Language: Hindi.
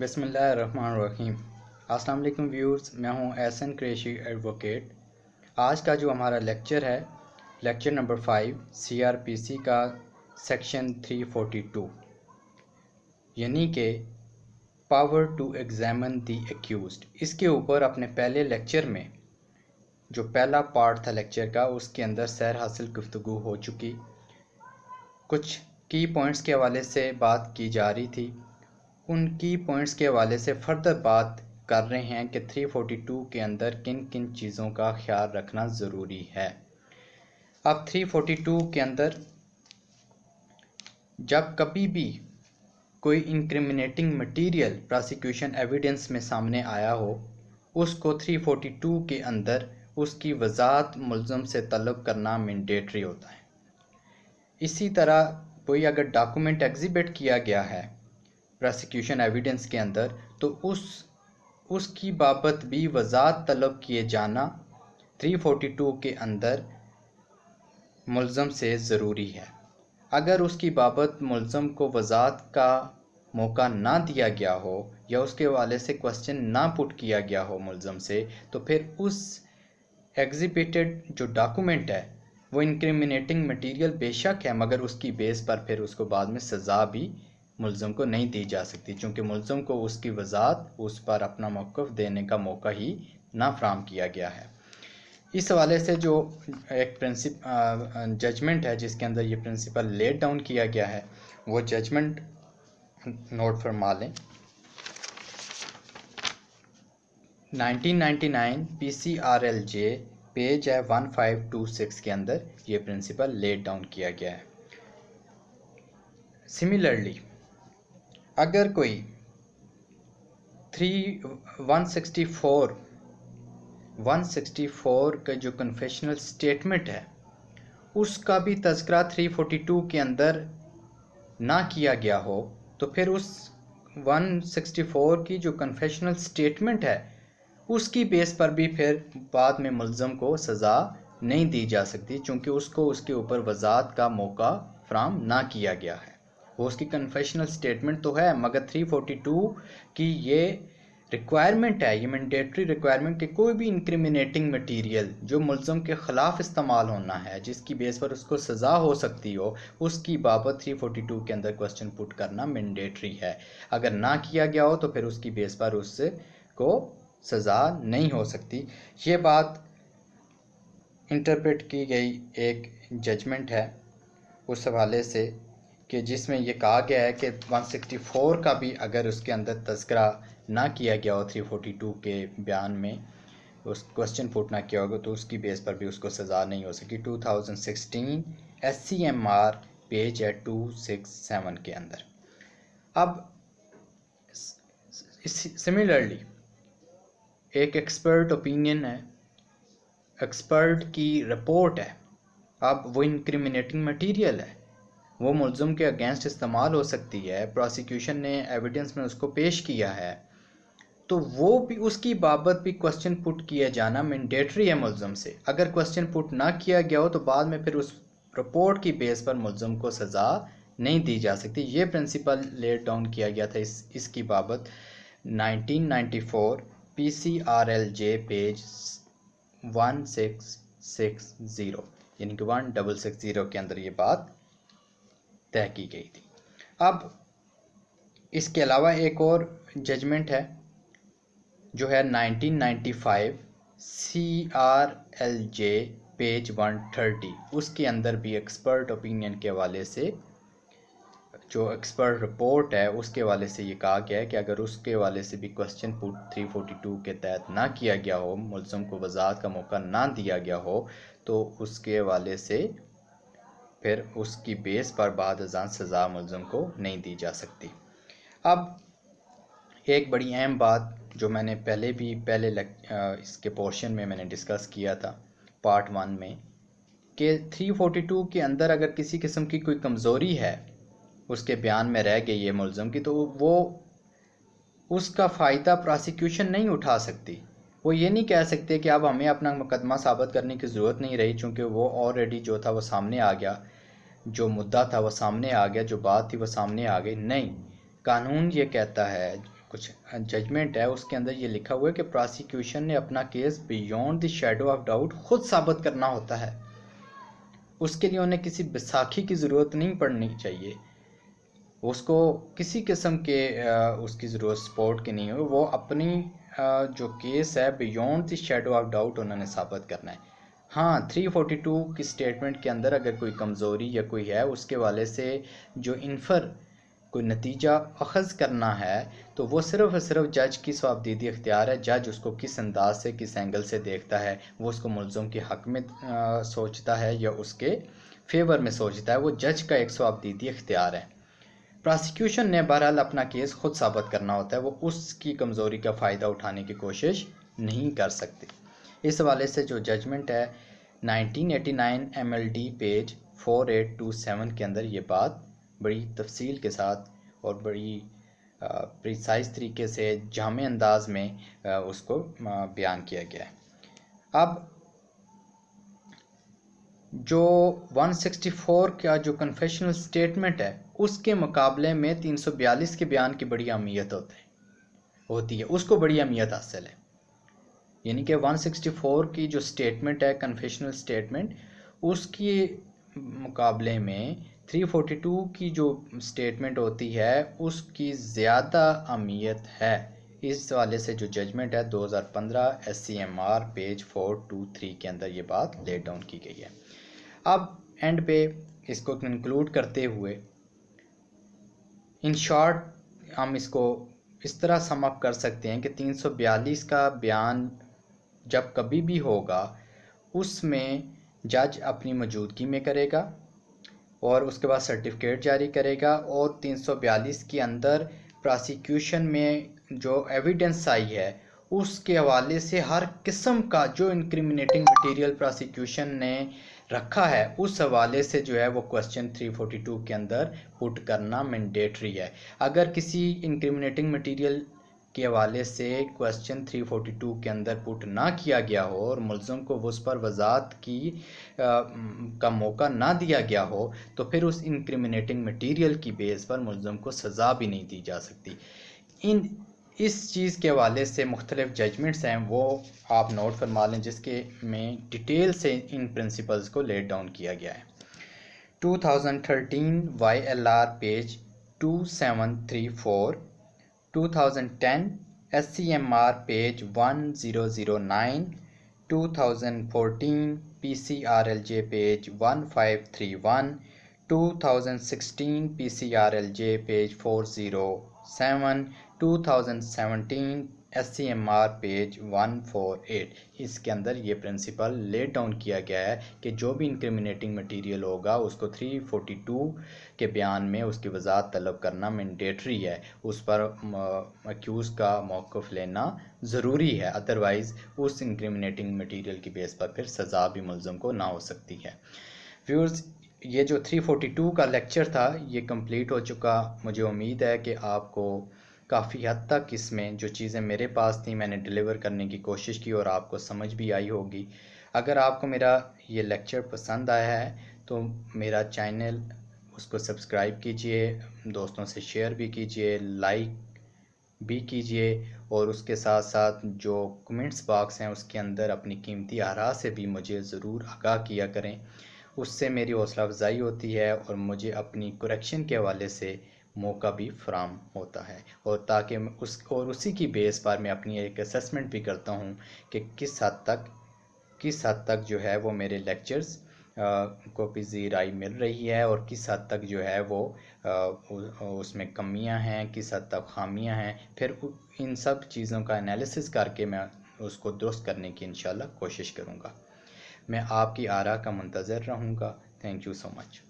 बसमीम अस्सलाम वालेकुम व्यूअर्स मैं हूं एहसन क्रेशी एडवोकेट आज का जो हमारा लेक्चर है लेक्चर नंबर फाइव सीआरपीसी का सेक्शन 342 यानी कि power to examine the accused इसके ऊपर अपने पहले लेक्चर में जो पहला पार्ट था लेक्चर का उसके अंदर सैर हासिल गुफ्तु हो चुकी कुछ की पॉइंट्स के हवाले से बात की जा रही थी उनकी पॉइंट्स के हवाले से फर्दर बात कर रहे हैं कि 342 के अंदर किन किन चीज़ों का ख्याल रखना ज़रूरी है अब 342 के अंदर जब कभी भी कोई इंक्रिमिनेटिंग मटेरियल प्रोसिक्यूशन एविडेंस में सामने आया हो उसको 342 के अंदर उसकी वजात मुलम से तलब करना मैंडेटरी होता है इसी तरह कोई अगर डॉक्यूमेंट एग्जिबिट किया गया है प्रोसिक्यूशन एविडेंस के अंदर तो उस उसकी बाबत भी वजात तलब किए जाना 342 के अंदर मुलम से ज़रूरी है अगर उसकी बाबत मुलम को वजात का मौका ना दिया गया हो या उसके वाले से क्वेश्चन ना पुट किया गया हो मुलम से तो फिर उस एग्जिबिटेड जो डॉक्यूमेंट है वो इंक्रिमिनेटिंग मटेरियल बेशक है मगर उसकी बेस पर फिर उसको बाद में सज़ा भी मुलम को नहीं दी जा सकती चूँकि मुलम को उसकी वजात उस पर अपना मौक़ देने का मौका ही ना फ्राहम किया गया है इस हवाले से जो एक प्रिंसिप जजमेंट है जिसके अंदर ये प्रिंसिपल लेट डाउन किया गया है वो जजमेंट नोट फरमा लें 1999 पीसीआरएलजे पेज है 1526 के अंदर ये प्रिंसिपल लेट डाउन किया गया है सिमिलरली अगर कोई three one sixty four one sixty four का जो कन्फेशनल स्टेटमेंट है उसका भी तस्करा थ्री फोटी टू के अंदर ना किया गया हो तो फिर उस वन सिक्सटी फोर की जो कन्फेशनल स्टेटमेंट है उसकी बेस पर भी फिर बाद में मुलम को सज़ा नहीं दी जा सकती चूँकि उसको उसके ऊपर वजात का मौका फ्राहम ना किया गया है उसकी कन्फेशनल स्टेटमेंट तो है मगर 342 की ये रिक्वायरमेंट है ये मैंडेटरी रिक्वायरमेंट के कोई भी इंक्रिमिनेटिंग मटेरियल जो मुलम के ख़िलाफ़ इस्तेमाल होना है जिसकी बेस पर उसको सज़ा हो सकती हो उसकी बाबत 342 के अंदर क्वेश्चन पुट करना मैंडेटरी है अगर ना किया गया हो तो फिर उसकी बेस पर उससे को सज़ा नहीं हो सकती ये बात इंटरप्रेट की गई एक जजमेंट है उस हवाले से कि जिसमें यह कहा गया है कि 164 का भी अगर उसके अंदर तस्करा ना किया गया हो 342 के बयान में उस क्वेश्चन पुट ना किया होगा तो उसकी बेस पर भी उसको सज़ा नहीं हो सकी 2016 S C M R page है 267 के अंदर अब सिमिलरली एक एक्सपर्ट ओपिनियन है एक्सपर्ट की रिपोर्ट है अब वो इनक्रिमिनेटिंग मटेरियल है वो मुलम के अगेंस्ट इस्तेमाल हो सकती है प्रोसिक्यूशन ने एविडेंस में उसको पेश किया है तो वो भी उसकी बाबत भी क्वेश्चन पुट किया जाना मैंडेटरी है मुलम से अगर क्वेश्चन पुट ना किया गया हो तो बाद में फिर उस रिपोर्ट की बेस पर मुलम को सज़ा नहीं दी जा सकती ये प्रिंसिपल लेट डाउन किया गया था इस इसकी बाबत 1994 पीसीआरएलजे पेज 1660 यानी कि वन डबल सिक्स ज़ीरो के अंदर ये बात तय की गई थी अब इसके अलावा एक और जजमेंट है जो है 1995 C R L J page 130 उसके अंदर भी एक्सपर्ट ओपिनियन के वाले से जो एक्सपर्ट रिपोर्ट है उसके वाले से ये कहा गया है कि अगर उसके वाले से भी क्वेश्चन थ्री फोर्टी टू के तहत ना किया गया हो मुलम को वजात का मौका ना दिया गया हो तो उसके वाले से फिर उसकी बेस पर बाद अजान सज़ा मुलम को नहीं दी जा सकती अब एक बड़ी अहम बात जो मैंने पहले भी पहले लग, आ, इसके पोर्शन में मैंने डिस्कस किया था पार्ट वन में कि 342 के अंदर अगर किसी किस्म की कोई कमज़ोरी है उसके बयान में रह गई है मुलम की तो वो उसका फ़ायदा प्रोसिक्यूशन नहीं उठा सकती वो ये नहीं कह सकते कि अब हमें अपना मुकदमा साबित करने की ज़रूरत नहीं रही चूँकि वो ऑलरेडी जो था वो सामने आ गया जो मुद्दा था वह सामने आ गया जो बात थी वह सामने आ गई नहीं कानून ये कहता है कुछ जजमेंट है उसके अंदर ये लिखा हुआ है कि प्रोसिक्यूशन ने अपना case beyond the shadow of doubt खुद साबित करना होता है उसके लिए उन्हें किसी बैसाखी की ज़रूरत नहीं पड़नी चाहिए उसको किसी किस्म के उसकी ज़रूरत सपोर्ट की नहीं हो वो अपनी जो केस है beyond the shadow of doubt उन्होंने साबित करना है हाँ 342 की स्टेटमेंट के अंदर अगर कोई कमज़ोरी या कोई है उसके वाले से जो इन्फर कोई नतीजा अखज़ करना है तो वो सिर्फ और सिर्फ जज की स्वाबदीदी अख्तियार है जज उसको किस अंदाज से किस एंगल से देखता है वो उसको मुलजम के हक में आ, सोचता है या उसके फेवर में सोचता है वो जज का एक स्वाबदीदी अख्तियार है प्रोसिक्यूशन ने बहरहाल अपना केस खुद साबित करना होता है वो उसकी कमज़ोरी का फ़ायदा उठाने की कोशिश नहीं कर सकती इस हवाले से जो जजमेंट है 1989 एमएलडी पेज 4827 के अंदर ये बात बड़ी तफसील के साथ और बड़ी प्रिसाइज तरीके से जाम अंदाज में उसको बयान किया गया है अब जो 164 का जो कन्फेशनल स्टेटमेंट है उसके मुकाबले में 342 के बयान की बड़ी अहमियत होती है होती है उसको बड़ी अहमियत हासिल है यानी कि 164 की जो स्टेटमेंट है कन्फेशनल स्टेटमेंट उसके मुकाबले में 342 की जो स्टेटमेंट होती है उसकी ज़्यादा अहमियत है इस वाले से जो जजमेंट है 2015 एससीएमआर पेज 423 के अंदर ये बात ले डाउन की गई है अब एंड पे इसको कंक्लूड करते हुए इन शॉर्ट हम इसको इस तरह समअप कर सकते हैं कि 342 का बयान जब कभी भी होगा उसमें जज अपनी मौजूदगी में करेगा और उसके बाद सर्टिफिकेट जारी करेगा और 342 के अंदर प्रोसिक्यूशन में जो एविडेंस आई है उसके हवाले से हर किस्म का जो इनक्रिमिनेटिंग मटेरियल प्रोसिक्यूशन ने रखा है उस हवाले से जो है वो क्वेश्चन 342 के अंदर पुट करना मैंडेटरी है अगर किसी इनक्रिमिनेटिंग मटेरियल के हवाले से क्वेश्चन 342 के अंदर पुट ना किया गया हो और मुलम को उस पर वजात की आ, का मौका ना दिया गया हो तो फिर उस इंक्रमिनेटिंग मटेरियल की बेस पर मुलम को सज़ा भी नहीं दी जा सकती इन इस चीज़ के हवाले से मुख्तलिफ जजमेंट्स हैं वो आप नोट फरमा लें जिसके में डिटेल से इन प्रिंसिपल्स को लेट डाउन किया गया है 2013 Y L R page 2734 2010 SCMR page 1009 2014 PCRLJ page 1531 2016 PCRLJ page 407 2017 S C M R page one four eight इसके अंदर ये प्रिंसिपल ले डाउन किया गया है कि जो भी इंक्रमिनेटिंग मटीरियल होगा उसको थ्री फोटी टू के बयान में उसकी वजाहत तलब करना मैंडेटरी है उस पर अक्यूज़ का मौक़ लेना ज़रूरी है अदरवाइज़ उस इंक्रमिनेटिंग मटीरियल की बेस पर फिर सज़ा भी मुलम को ना हो सकती है व्यूर्स ये जो थ्री टू का लेक्चर था ये कम्प्लीट हो चुका मुझे उम्मीद है कि आपको काफ़ी हद तक इसमें जो चीज़ें मेरे पास थी मैंने डिलीवर करने की कोशिश की और आपको समझ भी आई होगी अगर आपको मेरा ये लेक्चर पसंद आया है तो मेरा चैनल उसको सब्सक्राइब कीजिए दोस्तों से शेयर भी कीजिए लाइक भी कीजिए और उसके साथ साथ जो कमेंट्स बॉक्स हैं उसके अंदर अपनी कीमती आरा से भी मुझे ज़रूर आगाह किया करें उससे मेरी हौसला अफजाई होती है और मुझे अपनी करेक्शन के हवाले से मौका भी फ्राम होता है और ताकि उस और उसी की बेस पर मैं अपनी एक असेसमेंट भी करता हूँ कि किस हद तक किस हद तक जो है वो मेरे लेक्चर्स को राय मिल रही है और किस हद तक जो है वो उसमें कमियां हैं किस हद तक खामियां हैं फिर इन सब चीज़ों का एनालिसिस करके मैं उसको दुरुस्त करने की इंशाल्लाह कोशिश करूँगा मैं आपकी आरा का मंतज़र रहूँगा थैंक यू सो मच